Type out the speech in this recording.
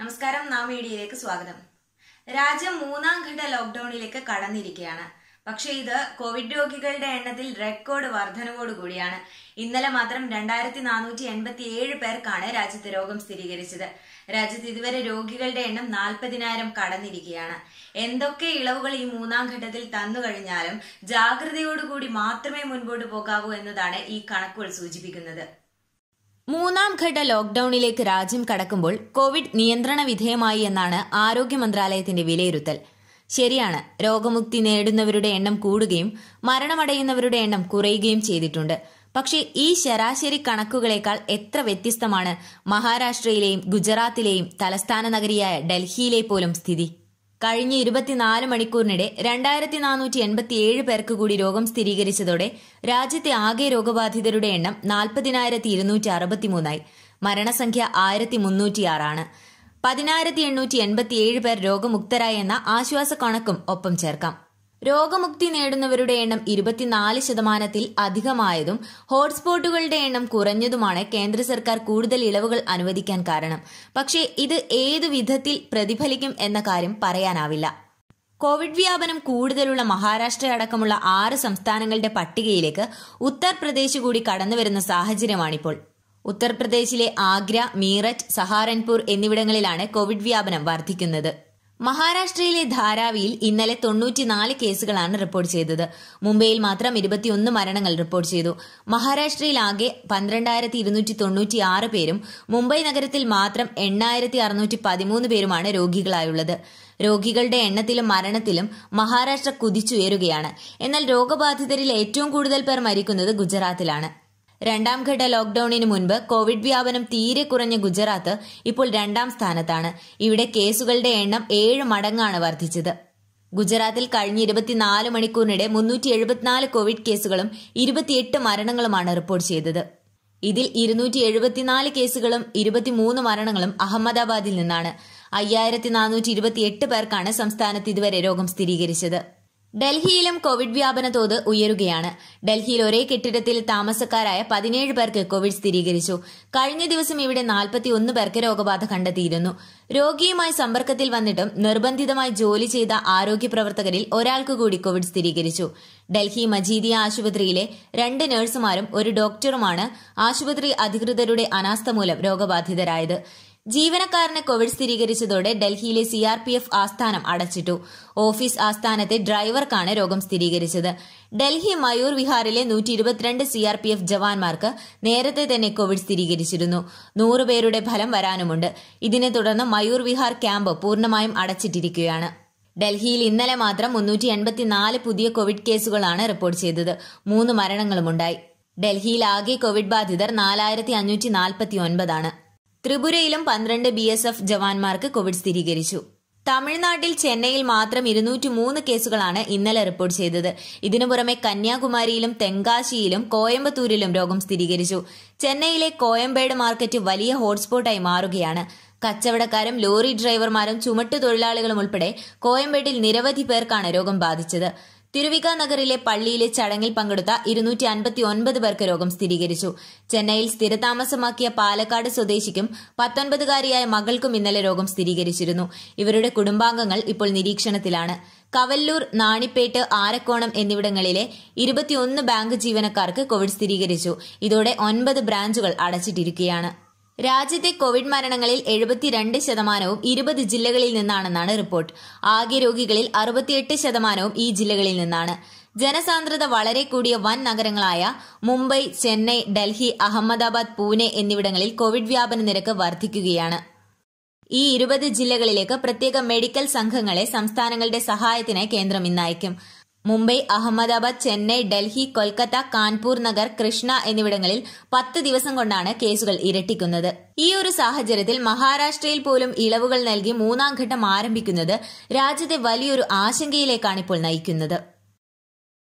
നമസ്കാരം നാം മീഡിയയിലേക്ക് സ്വാഗതം രാജ്യം മൂന്നാം ഘട്ട ലോക്ഡൌണിലേക്ക് കടന്നിരിക്കുകയാണ് പക്ഷെ ഇത് കോവിഡ് രോഗികളുടെ എണ്ണത്തിൽ റെക്കോർഡ് വർധനവോടുകൂടിയാണ് ഇന്നലെ മാത്രം രണ്ടായിരത്തി നാനൂറ്റി എൺപത്തി ഏഴ് പേർക്കാണ് രാജ്യത്ത് രോഗം സ്ഥിരീകരിച്ചത് രാജ്യത്ത് ഇതുവരെ രോഗികളുടെ എണ്ണം നാൽപ്പതിനായിരം കടന്നിരിക്കുകയാണ് എന്തൊക്കെ ഇളവുകൾ ഈ മൂന്നാം ഘട്ടത്തിൽ തന്നു കഴിഞ്ഞാലും ജാഗ്രതയോടുകൂടി മാത്രമേ മുൻപോട്ട് പോകാവൂ എന്നതാണ് ഈ കണക്കുകൾ സൂചിപ്പിക്കുന്നത് മൂന്നാം ഘട്ട ലോക്ഡൌണിലേക്ക് രാജ്യം കടക്കുമ്പോൾ കോവിഡ് നിയന്ത്രണ വിധേയമായി എന്നാണ് ആരോഗ്യ മന്ത്രാലയത്തിന്റെ വിലയിരുത്തൽ ശരിയാണ് രോഗമുക്തി നേടുന്നവരുടെ എണ്ണം കൂടുകയും മരണമടയുന്നവരുടെ എണ്ണം കുറയുകയും ചെയ്തിട്ടുണ്ട് പക്ഷേ ഈ ശരാശരി കണക്കുകളേക്കാൾ എത്ര വ്യത്യസ്തമാണ് മഹാരാഷ്ട്രയിലെയും ഗുജറാത്തിലെയും തലസ്ഥാന നഗരിയായ ഡൽഹിയിലെ പോലും സ്ഥിതി കഴിഞ്ഞ ഇരുപത്തിനാല് മണിക്കൂറിനിടെ രണ്ടായിരത്തി നാനൂറ്റി എൺപത്തിയേഴ് പേർക്ക് കൂടി രോഗം സ്ഥിരീകരിച്ചതോടെ രാജ്യത്തെ ആകെ രോഗബാധിതരുടെ എണ്ണം നാൽപ്പതിനായിരത്തി ഇരുന്നൂറ്റി അറുപത്തിമൂന്നായി മരണസംഖ്യ ആയിരത്തി മുന്നൂറ്റിയാറാണ് പതിനായിരത്തി എണ്ണൂറ്റി എൺപത്തിയേഴ് പേർ രോഗമുക്തരായെന്ന ആശ്വാസ കണക്കും ഒപ്പം ചേർക്കാം രോഗമുക്തി നേടുന്നവരുടെ എണ്ണം ഇരുപത്തിനാല് ശതമാനത്തിൽ അധികമായതും ഹോട്ട്സ്പോട്ടുകളുടെ എണ്ണം കുറഞ്ഞതുമാണ് കേന്ദ്ര സർക്കാർ കൂടുതൽ ഇളവുകൾ അനുവദിക്കാൻ കാരണം പക്ഷേ ഇത് ഏതു വിധത്തിൽ പ്രതിഫലിക്കും എന്ന കാര്യം പറയാനാവില്ല കോവിഡ് വ്യാപനം കൂടുതലുള്ള മഹാരാഷ്ട്ര അടക്കമുള്ള ആറ് സംസ്ഥാനങ്ങളുടെ പട്ടികയിലേക്ക് ഉത്തർപ്രദേശ് കൂടി കടന്നുവരുന്ന സാഹചര്യമാണിപ്പോൾ ഉത്തർപ്രദേശിലെ ആഗ്ര മീററ്റ് സഹാരൻപൂർ എന്നിവിടങ്ങളിലാണ് കോവിഡ് വ്യാപനം വർദ്ധിക്കുന്നത് മഹാരാഷ്ട്രയിലെ ധാരാവിയിൽ ഇന്നലെ തൊണ്ണൂറ്റിനാല് കേസുകളാണ് റിപ്പോർട്ട് ചെയ്തത് മുംബൈയിൽ മാത്രം ഇരുപത്തിയൊന്ന് മരണങ്ങൾ റിപ്പോർട്ട് ചെയ്തു മഹാരാഷ്ട്രയിൽ ആകെ പന്ത്രണ്ടായിരത്തി ഇരുന്നൂറ്റി തൊണ്ണൂറ്റി ആറ് പേരും മുംബൈ നഗരത്തിൽ മാത്രം എണ്ണായിരത്തി അറുന്നൂറ്റി പതിമൂന്ന് പേരുമാണ് രോഗികളായുള്ളത് രോഗികളുടെ എണ്ണത്തിലും മരണത്തിലും മഹാരാഷ്ട്ര കുതിച്ചുയരുകയാണ് എന്നാൽ രോഗബാധിതരിൽ ഏറ്റവും കൂടുതൽ പേർ മരിക്കുന്നത് ഗുജറാത്തിലാണ് രണ്ടാം ഘട്ട ലോക്ഡൌണിന് മുൻപ് കോവിഡ് വ്യാപനം തീരെ കുറഞ്ഞ ഗുജറാത്ത് ഇപ്പോൾ രണ്ടാം സ്ഥാനത്താണ് ഇവിടെ കേസുകളുടെ എണ്ണം ഏഴ് മടങ്ങാണ് വർദ്ധിച്ചത് ഗുജറാത്തിൽ കഴിഞ്ഞ ഇരുപത്തിനാല് മണിക്കൂറിനിടെ മുന്നൂറ്റി എഴുപത്തിനാല് കോവിഡ് കേസുകളും ഇരുപത്തിയെട്ട് മരണങ്ങളുമാണ് റിപ്പോർട്ട് ചെയ്തത് ഇതിൽ ഇരുന്നൂറ്റി എഴുപത്തിനാല് കേസുകളും ഇരുപത്തിമൂന്ന് മരണങ്ങളും അഹമ്മദാബാദിൽ നിന്നാണ് അയ്യായിരത്തി നാനൂറ്റി ഇരുപത്തിയെട്ട് പേർക്കാണ് സംസ്ഥാനത്ത് ഇതുവരെ രോഗം സ്ഥിരീകരിച്ചത് ഡൽഹിയിലും കോവിഡ് വ്യാപന തോത് ഉയരുകയാണ് ഡൽഹിയിൽ ഒരേ കെട്ടിടത്തിൽ താമസക്കാരായ പതിനേഴ് പേർക്ക് കോവിഡ് സ്ഥിരീകരിച്ചു കഴിഞ്ഞ ദിവസം ഇവിടെ നാൽപ്പത്തിയൊന്ന് പേർക്ക് രോഗബാധ കണ്ടെത്തിയിരുന്നു രോഗിയുമായി സമ്പർക്കത്തിൽ വന്നിട്ടും നിർബന്ധിതമായി ജോലി ചെയ്ത ആരോഗ്യ പ്രവർത്തകരിൽ ഒരാൾക്ക് കൂടി കോവിഡ് സ്ഥിരീകരിച്ചു ഡൽഹി മജീദിയ ആശുപത്രിയിലെ രണ്ട് നഴ്സുമാരും ഒരു ഡോക്ടറുമാണ് ആശുപത്രി അധികൃതരുടെ അനാസ്ഥ മൂലം രോഗബാധിതരായത് ജീവനക്കാരന് കോവിഡ് സ്ഥിരീകരിച്ചതോടെ ഡൽഹിയിലെ സി ആർ പി എഫ് ആസ്ഥാനം അടച്ചിട്ടു ഓഫീസ് ആസ്ഥാനത്തെ ഡ്രൈവർക്കാണ് രോഗം സ്ഥിരീകരിച്ചത് ഡൽഹി മയൂർ വിഹാറിലെ നൂറ്റി ഇരുപത്തിരണ്ട് സി ആർ പി എഫ് ജവാന്മാർക്ക് നേരത്തെ തന്നെ കോവിഡ് സ്ഥിരീകരിച്ചിരുന്നു നൂറുപേരുടെ ഫലം വരാനുമുണ്ട് ഇതിനെ തുടർന്ന് മയൂർ വിഹാർ ക്യാമ്പ് പൂർണ്ണമായും അടച്ചിട്ടിരിക്കുകയാണ് ഡൽഹിയിൽ ഇന്നലെ മാത്രം മുന്നൂറ്റി എൺപത്തിനാല് പുതിയ കോവിഡ് കേസുകളാണ് റിപ്പോർട്ട് ചെയ്തത് മൂന്ന് മരണങ്ങളുമുണ്ടായി ഡൽഹിയിൽ ആകെ കോവിഡ് ബാധിതർ നാലായിരത്തി അഞ്ഞൂറ്റി നാൽപ്പത്തി ഒൻപതാണ് ത്രിപുരയിലും പന്ത്രണ്ട് ബി എസ് എഫ് ജവാന്മാർക്ക് കോവിഡ് സ്ഥിരീകരിച്ചു തമിഴ്നാട്ടിൽ ചെന്നൈയിൽ മാത്രം ഇരുന്നൂറ്റി മൂന്ന് കേസുകളാണ് ഇന്നലെ റിപ്പോർട്ട് ചെയ്തത് ഇതിനു പുറമെ കന്യാകുമാരിയിലും തെങ്കാശിയിലും കോയമ്പത്തൂരിലും രോഗം സ്ഥിരീകരിച്ചു ചെന്നൈയിലെ കോയമ്പേട് മാർക്കറ്റ് വലിയ ഹോട്ട്സ്പോട്ടായി മാറുകയാണ് കച്ചവടക്കാരും ലോറി ഡ്രൈവർമാരും ചുമട്ടുതൊഴിലാളികളും ഉൾപ്പെടെ കോയമ്പേട്ടിൽ നിരവധി പേർക്കാണ് രോഗം ബാധിച്ചത് തിരുവിക നഗറിലെ പള്ളിയിലെ ചടങ്ങിൽ പങ്കെടുത്ത ഇരുന്നൂറ്റി അൻപത്തി ഒൻപത് പേർക്ക് രോഗം സ്ഥിരീകരിച്ചു ചെന്നൈയിൽ സ്ഥിരതാമസമാക്കിയ പാലക്കാട് സ്വദേശിക്കും പത്തൊൻപതുകാരിയായ മകൾക്കും ഇന്നലെ രോഗം സ്ഥിരീകരിച്ചിരുന്നു ഇവരുടെ കുടുംബാംഗങ്ങൾ ഇപ്പോൾ നിരീക്ഷണത്തിലാണ് കവല്ലൂർ നാണിപ്പേട്ട് ആരക്കോണം എന്നിവിടങ്ങളിലെ ഇരുപത്തിയൊന്ന് ബാങ്ക് ജീവനക്കാർക്ക് കോവിഡ് സ്ഥിരീകരിച്ചു ഇതോടെ ഒൻപത് ബ്രാഞ്ചുകൾ അടച്ചിട്ടിരിക്കുകയാണ് രാജ്യത്തെ കോവിഡ് മരണങ്ങളിൽ എഴുപത്തിരണ്ട് ശതമാനവും ഇരുപത് ജില്ലകളിൽ നിന്നാണെന്നാണ് റിപ്പോർട്ട് ആകെ രോഗികളിൽ അറുപത്തിയെട്ട് ശതമാനവും ഈ ജില്ലകളിൽ നിന്നാണ് ജനസാന്ദ്രത വളരെ കൂടിയ വൻ നഗരങ്ങളായ മുംബൈ ചെന്നൈ ഡൽഹി അഹമ്മദാബാദ് പൂനെ എന്നിവിടങ്ങളിൽ കോവിഡ് വ്യാപന നിരക്ക് വർദ്ധിക്കുകയാണ് ഈ ഇരുപത് ജില്ലകളിലേക്ക് പ്രത്യേക മെഡിക്കൽ സംഘങ്ങളെ സംസ്ഥാനങ്ങളുടെ സഹായത്തിനായി കേന്ദ്രം ഇന്നയക്കും മുംബൈ അഹമ്മദാബാദ് ചെന്നൈ ഡൽഹി കൊൽക്കത്ത കാൺപൂർ നഗർ കൃഷ്ണ എന്നിവിടങ്ങളിൽ പത്ത് ദിവസം കൊണ്ടാണ് കേസുകൾ ഇരട്ടിക്കുന്നത് ഈ ഒരു സാഹചര്യത്തിൽ മഹാരാഷ്ട്രയിൽ പോലും ഇളവുകൾ നൽകി മൂന്നാം ഘട്ടം ആരംഭിക്കുന്നത് രാജ്യത്തെ വലിയൊരു ആശങ്കയിലേക്കാണ് ഇപ്പോൾ നയിക്കുന്നത്